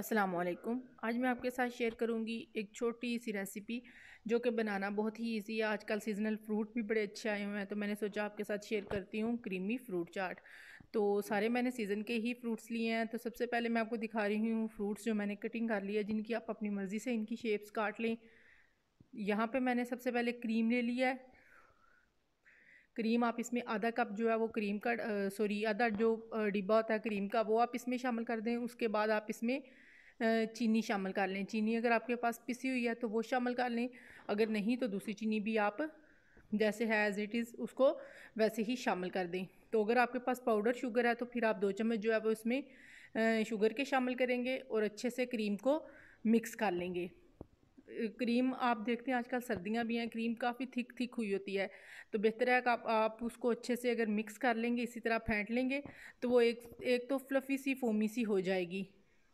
अस्सलाम वालेकुम आज मैं आपके साथ शेयर करूंगी एक छोटी सी रेसिपी जो कि बनाना बहुत ही इजी है आजकल सीजनल फ्रूट भी बड़े अच्छे आए हुए हैं तो मैंने सोचा आपके साथ शेयर करती हूँ क्रीमी फ्रूट चाट तो सारे मैंने सीज़न के ही फ्रूट्स लिए हैं तो सबसे पहले मैं आपको दिखा रही हूँ फ्रूट्स जो मैंने कटिंग कर लिया है जिनकी आप अपनी मर्ज़ी से इनकी शेप्स काट लें यहाँ पर मैंने सबसे पहले क्रीम ले लिया है क्रीम आप इसमें आधा कप जो है वो क्रीम का सॉरी आधा जो डिब्बा होता है क्रीम का वो आप इसमें शामिल कर दें उसके बाद आप इसमें चीनी शामिल कर लें चीनी अगर आपके पास पिसी हुई है तो वो शामिल कर लें अगर नहीं तो दूसरी चीनी भी आप जैसे है एज़ इट इज़ उसको वैसे ही शामिल कर दें तो अगर आपके पास पाउडर शुगर है तो फिर आप दो चम्मच जो है वो इसमें शुगर के शामिल करेंगे और अच्छे से क्रीम को मिक्स कर लेंगे क्रीम आप देखते हैं आजकल सर्दियां भी हैं क्रीम काफ़ी थिक थिक हुई होती है तो बेहतर है कि आप, आप उसको अच्छे से अगर मिक्स कर लेंगे इसी तरह फेंट लेंगे तो वो एक एक तो फ्लफ़ी सी फोमी सी हो जाएगी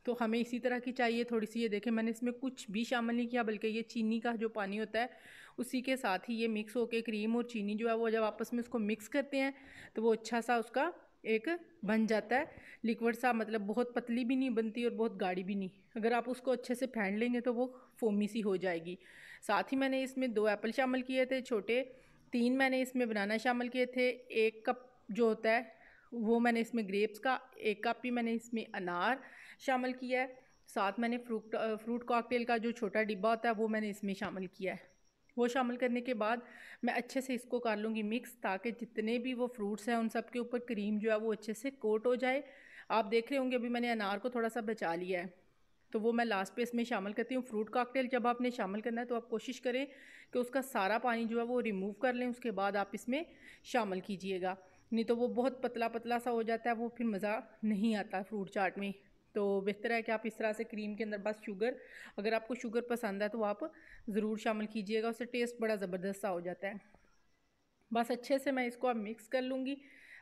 तो हमें इसी तरह की चाहिए थोड़ी सी ये देखें मैंने इसमें कुछ भी शामिल नहीं किया बल्कि ये चीनी का जो पानी होता है उसी के साथ ही ये मिक्स होके क्रीम और चीनी जो है वो जब आपस में उसको मिक्स करते हैं तो वो अच्छा सा उसका एक बन जाता है लिक्विड सा मतलब बहुत पतली भी नहीं बनती और बहुत गाढ़ी भी नहीं अगर आप उसको अच्छे से फेंट लेंगे तो वो फोमी सी हो जाएगी साथ ही मैंने इसमें दो एप्पल शामिल किए थे छोटे तीन मैंने इसमें बनाना शामिल किए थे एक कप जो होता है वो मैंने इसमें ग्रेप्स का एक कप ही मैंने इसमें अनार शामिल किया है साथ मैंने फ्रूट फ्रूट कॉकटेल का जो छोटा डिब्बा होता है वो मैंने इसमें शामिल किया है वो शामिल करने के बाद मैं अच्छे से इसको कर लूँगी मिक्स ताकि जितने भी वो फ्रूट्स हैं उन सब के ऊपर क्रीम जो है वो अच्छे से कोट हो जाए आप देख रहे होंगे अभी मैंने अनार को थोड़ा सा बचा लिया है तो वो मैं लास्ट पे इसमें शामिल करती हूँ फ्रूट काकटेल जब आपने शामिल करना है तो आप कोशिश करें कि उसका सारा पानी जो है वो रिमूव कर लें उसके बाद आप इसमें शामिल कीजिएगा नहीं तो वो बहुत पतला पतला सा हो जाता है वो फिर मज़ा नहीं आता फ्रूट चाट में तो बेहतर है कि आप इस तरह से क्रीम के अंदर बस शुगर अगर आपको शुगर पसंद है तो आप ज़रूर शामिल कीजिएगा उससे टेस्ट बड़ा ज़बरदस्त सा हो जाता है बस अच्छे से मैं इसको अब मिक्स कर लूँगी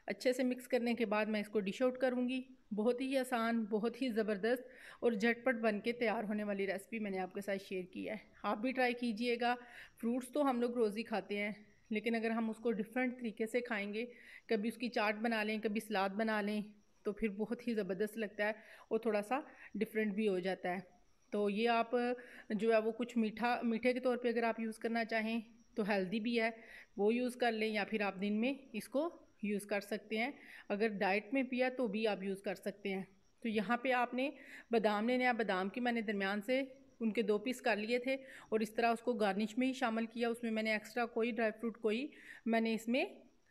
अच्छे से मिक्स करने के बाद मैं इसको डिश आउट करूँगी बहुत ही आसान बहुत ही ज़बरदस्त और झटपट बन के तैयार होने वाली रेसिपी मैंने आपके साथ शेयर की है आप भी ट्राई कीजिएगा फ्रूट्स तो हम लोग रोज़ ही खाते हैं लेकिन अगर हम उसको डिफरेंट तरीके से खाएंगे कभी उसकी चाट बना लें कभी सलाद बना लें तो फिर बहुत ही ज़बरदस्त लगता है और थोड़ा सा डिफरेंट भी हो जाता है तो ये आप जो है वो कुछ मीठा मीठे के तौर पे अगर आप यूज़ करना चाहें तो हेल्दी भी है वो यूज़ कर लें या फिर आप दिन में इसको यूज़ कर सकते हैं अगर डाइट में पिया तो भी आप यूज़ कर सकते हैं तो यहाँ पे आपने बादाम लेने या बादाम की मैंने दरमियान से उनके दो पीस कर लिए थे और इस तरह उसको गार्निश में ही शामिल किया उसमें मैंने एक्स्ट्रा कोई ड्राई फ्रूट कोई मैंने इसमें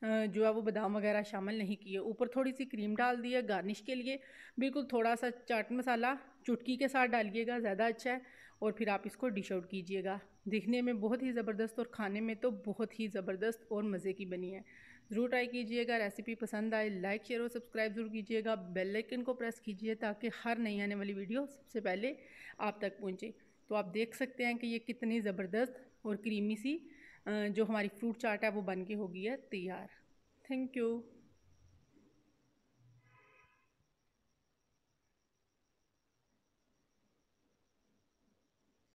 जो है वो बादाम वगैरह शामिल नहीं किए ऊपर थोड़ी सी क्रीम डाल दी है गार्निश के लिए बिल्कुल थोड़ा सा चाट मसाला चुटकी के साथ डालिएगा ज़्यादा अच्छा है और फिर आप इसको डिश आउट कीजिएगा दिखने में बहुत ही ज़बरदस्त और खाने में तो बहुत ही ज़बरदस्त और मज़े की बनी है ज़रूर ट्राई कीजिएगा रेसिपी पसंद आए लाइक शेयर और सब्सक्राइब ज़रूर कीजिएगा बेल लाइकन को प्रेस कीजिए ताकि हर नई आने वाली वीडियो सबसे पहले आप तक पहुँचे तो आप देख सकते हैं कि ये कितनी ज़बरदस्त और क्रीमी सी जो हमारी फ्रूट चाट है वो बन के होगी है तैयार थैंक यू